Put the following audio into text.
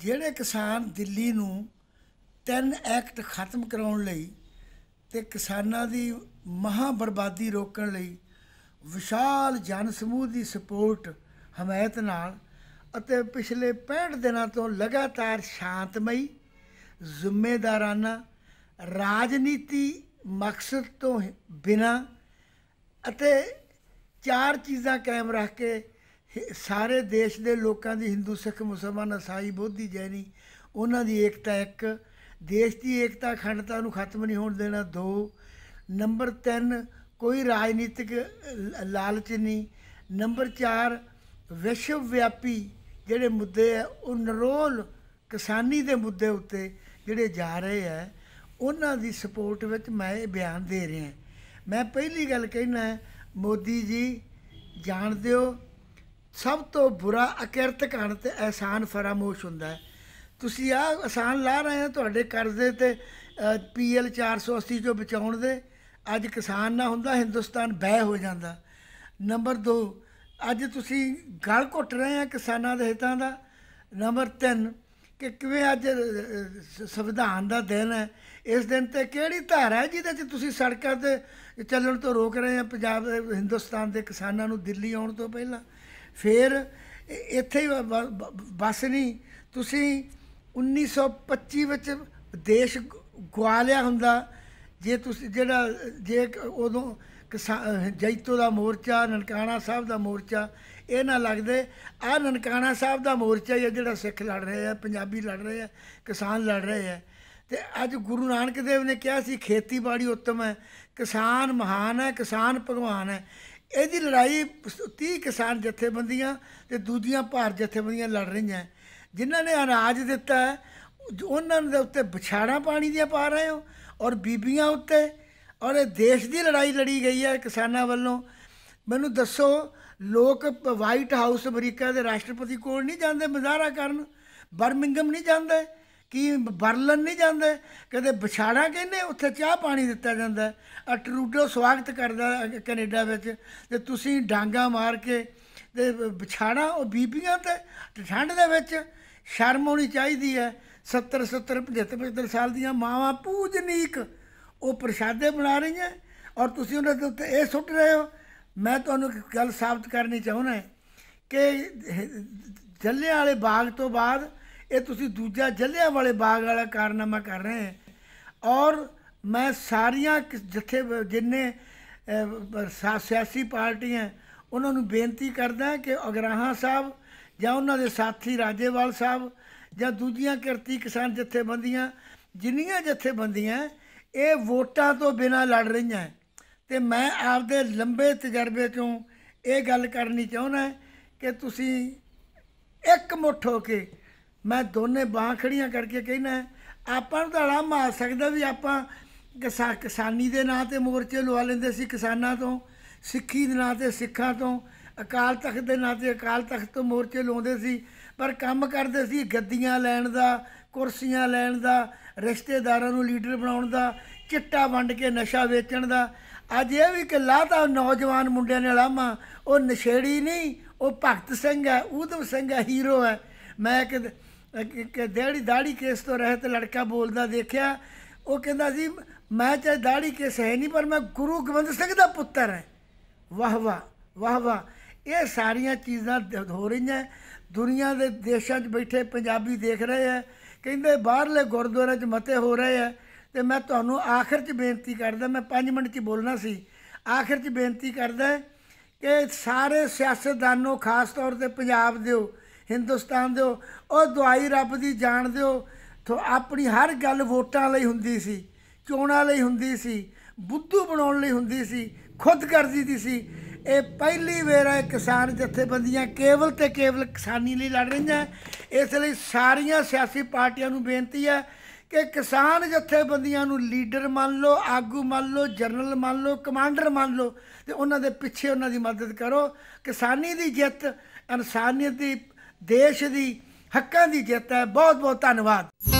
ਜਿਹੜੇ ਕਿਸਾਨ ਦਿੱਲੀ ਨੂੰ ਤਿੰਨ ਐਕਟ ਖਤਮ ਕਰਾਉਣ ਲਈ ਤੇ ਕਿਸਾਨਾਂ ਦੀ ਮਹਾ ਬਰਬਾਦੀ ਰੋਕਣ ਲਈ ਵਿਸ਼ਾਲ ਜਨ ਸਮੂਹ ਦੀ ਸਪੋਰਟ ਹਮਾਇਤ ਨਾਲ ਅਤੇ ਪਿਛਲੇ 65 ਦਿਨਾਂ ਤੋਂ ਲਗਾਤਾਰ ਸ਼ਾਂਤਮਈ ਜ਼ਿੰਮੇਦਾਰਾਨਾ ਰਾਜਨੀਤੀ ਮਕਸਦ ਤੋਂ ਬਿਨਾ ਅਤੇ ਚਾਰ ਚੀਜ਼ਾਂ ਕਾਇਮ ਰੱਖ ਕੇ ਸਾਰੇ ਦੇਸ਼ ਦੇ ਲੋਕਾਂ ਦੀ ਹਿੰਦੂ ਸਿੱਖ ਮੁਸਲਮਾਨ ਈਸਾਈ ਬੋਧੀ ਜੈਨੀ ਉਹਨਾਂ ਦੀ ਏਕਤਾ ਇੱਕ ਦੇਸ਼ ਦੀ ਏਕਤਾ ਖੰਡਤਾ ਨੂੰ ਖਤਮ ਨਹੀਂ ਹੋਣ ਦੇਣਾ ਦੋ ਨੰਬਰ 3 ਕੋਈ ਰਾਜਨੀਤਿਕ ਲਾਲਚ ਨਹੀਂ ਨੰਬਰ 4 ਵਿਸ਼ਵ ਵਿਆਪੀ ਜਿਹੜੇ ਮੁੱਦੇ ਆ ਉਹ ਨਰੋਲ ਕਿਸਾਨੀ ਦੇ ਮੁੱਦੇ ਉੱਤੇ ਜਿਹੜੇ ਜਾ ਰਹੇ ਆ ਉਹਨਾਂ ਦੀ ਸਪੋਰਟ ਵਿੱਚ ਮੈਂ ਇਹ ਬਿਆਨ ਦੇ ਰਿਹਾ ਮੈਂ ਪਹਿਲੀ ਗੱਲ ਕਹਿਣਾ ਮੋਦੀ ਜੀ ਜਾਣਦੇ ਹੋ ਸਭ ਤੋਂ ਬੁਰਾ ਅਕਿਰਤ ਕਰਨ ਤੇ ਐਸਾਨ ਫਰਾਮੋਸ਼ ਹੁੰਦਾ ਹੈ ਤੁਸੀਂ ਆ ਆਸਾਨ ਲਾ ਰਹੇ ਹੋ ਤੁਹਾਡੇ ਕਰਜ਼ੇ ਤੇ ਪੀਐਲ 480 ਜੋ ਬਚਾਉਣ ਦੇ ਅੱਜ ਕਿਸਾਨ ਨਾ ਹੁੰਦਾ ਹਿੰਦੁਸਤਾਨ ਬਹਿ ਹੋ ਜਾਂਦਾ ਨੰਬਰ 2 ਅੱਜ ਤੁਸੀਂ ਗਲ ਘੁੱਟ ਰਹੇ ਆ ਕਿਸਾਨਾਂ ਦੇ ਹਿੱਤਾਂ ਦਾ ਨੰਬਰ 3 ਕਿ ਕਿਵੇਂ ਅੱਜ ਸੰਵਿਧਾਨ ਦਾ ਦਿਨ ਹੈ ਇਸ ਦਿਨ ਤੇ ਕਿਹੜੀ ਧਾਰਾ ਹੈ ਜਿਹਦੇ 'ਚ ਤੁਸੀਂ ਸੜਕਾਂ ਤੇ ਚੱਲਣ ਤੋਂ ਰੋਕ ਰਹੇ ਆ ਪੰਜਾਬ ਹਿੰਦੁਸਤਾਨ ਦੇ ਕਿਸਾਨਾਂ ਨੂੰ ਦਿੱਲੀ ਆਉਣ ਤੋਂ ਪਹਿਲਾਂ ਫਿਰ ਇੱਥੇ ਹੀ ਬਸ ਨਹੀਂ ਤੁਸੀਂ 1925 ਵਿੱਚ ਦੇਸ਼ ਗਵਾ ਲਿਆ ਹੁੰਦਾ ਜੇ ਤੁਸੀਂ ਜਿਹੜਾ ਜੇ ਉਦੋਂ ਜੈਤੋ ਦਾ ਮੋਰਚਾ ਨਨਕਾਣਾ ਸਾਹਿਬ ਦਾ ਮੋਰਚਾ ਇਹ ਨਾ ਲੱਗਦੇ ਆ ਨਨਕਾਣਾ ਸਾਹਿਬ ਦਾ ਮੋਰਚਾ ਹੀ ਜਿਹੜਾ ਸਿੱਖ ਲੜ ਰਹੇ ਆ ਪੰਜਾਬੀ ਲੜ ਰਹੇ ਆ ਕਿਸਾਨ ਲੜ ਰਹੇ ਆ ਤੇ ਅੱਜ ਗੁਰੂ ਨਾਨਕ ਦੇਵ ਨੇ ਕਿਹਾ ਸੀ ਖੇਤੀਬਾੜੀ ਉੱਤਮ ਹੈ ਕਿਸਾਨ ਮਹਾਨ ਹੈ ਕਿਸਾਨ ਭਗਵਾਨ ਹੈ ਇਹਦੀ ਲੜਾਈ 30 ਕਿਸਾਨ ਜਥੇਬੰਦੀਆਂ ਤੇ ਦੂਜੀਆਂ ਭਾਰ ਜਥੇਬੰਦੀਆਂ ਲੜ ਰਹੀਆਂ ਜਿਨ੍ਹਾਂ ਨੇ ਅਨਾਜ ਦਿੱਤਾ ਉਹਨਾਂ ਦੇ ਉੱਤੇ ਵਿਛਾੜਾ ਪਾਣੀ ਦੀਆਂ ਪਾ ਰਹੇ ਹੋ ਔਰ ਬੀਬੀਆਂ ਉੱਤੇ ਔਰ ਇਹ ਦੇਸ਼ ਦੀ ਲੜਾਈ ਲੜੀ ਗਈ ਹੈ ਕਿਸਾਨਾਂ ਵੱਲੋਂ ਮੈਨੂੰ ਦੱਸੋ ਲੋਕ ਵਾਈਟ ਹਾਊਸ ਅਮਰੀਕਾ ਦੇ ਰਾਸ਼ਟਰਪਤੀ ਕੋਲ ਨਹੀਂ ਜਾਂਦੇ ਮਜ਼ਾਰਾ ਕਰਨ ਬਰਮਿੰਗਮ ਨਹੀਂ ਜਾਂਦੇ ਕੀ ਬਰਲਨ ਨਹੀਂ ਜਾਂਦੇ ਕਹਿੰਦੇ ਵਿਛਾੜਾ ਕਹਿੰਦੇ ਉੱਥੇ ਚਾਹ ਪਾਣੀ ਦਿੱਤਾ ਜਾਂਦਾ ਅ ਟਰੂਡੋ ਸਵਾਗਤ ਕਰਦਾ ਕੈਨੇਡਾ ਵਿੱਚ ਤੇ ਤੁਸੀਂ ਡਾਂਗਾ ਮਾਰ ਕੇ ਤੇ ਵਿਛਾੜਾ ਉਹ ਬੀਬੀਆਂ ਤੇ ਠੰਡ ਦੇ ਵਿੱਚ ਸ਼ਰਮ ਹੋਣੀ ਚਾਹੀਦੀ ਹੈ 70 70 75 75 ਸਾਲ ਦੀਆਂ ਮਾਵਾਂ ਪੂਜਨੀਕ ਉਹ ਪ੍ਰਸ਼ਾਦੇ ਬਣਾ ਰਹੀਆਂ ਔਰ ਤੁਸੀਂ ਉਹਨਾਂ ਦੇ ਉੱਤੇ ਇਹ ਸੁੱਟ ਰਹੇ ਹੋ ਮੈਂ ਤੁਹਾਨੂੰ ਇੱਕ ਗੱਲ ਸਾਬਤ ਕਰਨੀ ਚਾਹੁੰਦਾ ਕਿ ਜੱਲੇ ਵਾਲੇ ਬਾਗ ਤੋਂ ਬਾਅਦ ਇਹ ਤੁਸੀਂ ਦੂਜਾ ਜਲਿਆਂ ਵਾਲੇ ਬਾਗ ਵਾਲਾ ਕਾਰਨਾਮਾ ਕਰ ਰਹੇ ਹੋ ਔਰ ਮੈਂ ਸਾਰੀਆਂ ਜਿੱਥੇ ਜਿੰਨੇ ਸਿਆਸੀ ਪਾਰਟੀਆਂ ਉਹਨਾਂ ਨੂੰ ਬੇਨਤੀ ਕਰਦਾ ਕਿ ਅਗਰਾਹਾਂ ਸਾਹਿਬ ਜਾਂ ਉਹਨਾਂ ਦੇ ਸਾਥੀ ਰਾਜੇਵਾਲ ਸਾਹਿਬ ਜਾਂ ਦੂਜੀਆਂ ਕਿਰਤੀ ਕਿਸਾਨ ਜਥੇਬੰਦੀਆਂ ਜਿੰਨੀਆਂ ਜਥੇਬੰਦੀਆਂ ਇਹ ਵੋਟਾਂ ਤੋਂ ਬਿਨਾ ਲੜ ਰਹੀਆਂ ਤੇ ਮੈਂ ਆਪਦੇ ਲੰਬੇ ਤਜਰਬੇ ਤੋਂ ਇਹ ਗੱਲ ਕਰਨੀ ਚਾਹੁੰਦਾ ਕਿ ਤੁਸੀਂ ਇੱਕ ਮੁੱਠ ਹੋ ਕੇ ਮੈਂ ਦੋਨੇ ਬਾਹਾਂ ਖੜੀਆਂ ਕਰਕੇ ਕਹਿਣਾ ਆਪਾਂ ਨੂੰ ਧੜਾ ਮਾਰ ਸਕਦਾ ਵੀ ਆਪਾਂ ਕਿਸਾਨੀ ਦੇ ਨਾਂ ਤੇ ਮੋਰਚੇ ਲਵਾ ਲੈਂਦੇ ਸੀ ਕਿਸਾਨਾਂ ਤੋਂ ਸਿੱਖੀ ਦੇ ਨਾਂ ਤੇ ਸਿੱਖਾਂ ਤੋਂ ਅਕਾਲ ਤਖਤ ਦੇ ਨਾਂ ਤੇ ਅਕਾਲ ਤਖਤ ਤੋਂ ਮੋਰਚੇ ਲਾਉਂਦੇ ਸੀ ਪਰ ਕੰਮ ਕਰਦੇ ਸੀ ਗੱਦੀਆਂ ਲੈਣ ਦਾ ਕੁਰਸੀਆਂ ਲੈਣ ਦਾ ਰਿਸ਼ਤੇਦਾਰਾਂ ਨੂੰ ਲੀਡਰ ਬਣਾਉਣ ਦਾ ਚਿੱਟਾ ਵੰਡ ਕੇ ਨਸ਼ਾ ਵੇਚਣ ਦਾ ਅੱਜ ਇਹ ਵੀ ਕਿ ਲਾਤਾ ਨੌਜਵਾਨ ਮੁੰਡਿਆਂ ਨੇ ਲਾਮਾ ਉਹ ਨਸ਼ੇੜੀ ਨਹੀਂ ਉਹ ਭਗਤ ਸਿੰਘ ਹੈ ਉਧਮ ਸਿੰਘ ਹੈ ਹੀਰੋ ਹੈ ਮੈਂ ਇੱਕ ਕਿ ਦਿਹਾੜੀ ਦਾੜੀ ਕੇਸ ਤੋਂ ਰਹਿਤ ਲੜਕਾ ਬੋਲਦਾ ਦੇਖਿਆ ਉਹ ਕਹਿੰਦਾ ਜੀ ਮੈਂ ਚਾਹੇ ਦਾੜੀ ਕੇਸ ਹੈ ਨਹੀਂ ਪਰ ਮੈਂ ਗੁਰੂ ਗੋਬਿੰਦ ਸਿੰਘ ਦਾ ਪੁੱਤਰ ਹੈ ਵਾਹ ਵਾਹ ਵਾਹ ਵਾਹ ਇਹ ਸਾਰੀਆਂ ਚੀਜ਼ਾਂ ਹੋ ਰਹੀਆਂ ਦੁਨੀਆ ਦੇ ਦੇਸ਼ਾਂ 'ਚ ਬੈਠੇ ਪੰਜਾਬੀ ਦੇਖ ਰਹੇ ਆ ਕਹਿੰਦੇ ਬਾਹਰਲੇ ਗੁਰਦੁਆਰਿਆਂ 'ਚ ਮਤੇ ਹੋ ਰਹੇ ਆ ਤੇ ਮੈਂ ਤੁਹਾਨੂੰ ਆਖਰ 'ਚ ਬੇਨਤੀ ਕਰਦਾ ਮੈਂ 5 ਮਿੰਟ 'ਚ ਬੋਲਣਾ ਸੀ ਆਖਰ 'ਚ ਬੇਨਤੀ ਕਰਦਾ ਕਿ ਸਾਰੇ ਸਿਆਸਤਦਾਨੋਂ ਖਾਸ ਤੌਰ ਤੇ ਪੰਜਾਬ ਦਿਓ ਹਿੰਦੁਸਤਾਨ ਦੇ ਉਹ ਦਵਾਈ ਰੱਬ ਦੀ ਜਾਣਦੇ ਹੋ ਤੋਂ ਆਪਣੀ ਹਰ ਗੱਲ ਵੋਟਾਂ ਲਈ ਹੁੰਦੀ ਸੀ ਚੋਣਾਂ ਲਈ ਹੁੰਦੀ ਸੀ ਬੁੱਧੂ ਬਣਾਉਣ ਲਈ ਹੁੰਦੀ ਸੀ ਖੁਦ ਕਰਦੀ ਦੀ ਸੀ ਇਹ ਪਹਿਲੀ ਵਾਰ ਹੈ ਕਿਸਾਨ ਜਥੇਬੰਦੀਆਂ ਕੇਵਲ ਤੇ ਕੇਵਲ ਕਿਸਾਨੀ ਲਈ ਲੜ ਰਹੀਆਂ ਇਸ ਲਈ ਸਾਰੀਆਂ ਸਿਆਸੀ ਪਾਰਟੀਆਂ ਨੂੰ ਬੇਨਤੀ ਹੈ ਕਿ ਕਿਸਾਨ ਜਥੇਬੰਦੀਆਂ ਨੂੰ ਲੀਡਰ ਮੰਨ ਲਓ ਆਗੂ ਮੰਨ ਲਓ ਜਨਰਲ ਮੰਨ ਲਓ ਕਮਾਂਡਰ ਮੰਨ ਲਓ ਤੇ ਉਹਨਾਂ ਦੇ ਪਿੱਛੇ ਉਹਨਾਂ ਦੀ ਮਦਦ ਕਰੋ ਕਿਸਾਨੀ ਦੀ ਜਿੱਤ ਇਨਸਾਨੀਅਤ ਦੀ ਦੇਸ਼ ਦੀ ਹੱਕਾਂ ਦੀ ਜਿੱਤ ਹੈ ਬਹੁਤ ਬਹੁਤ ਧੰਨਵਾਦ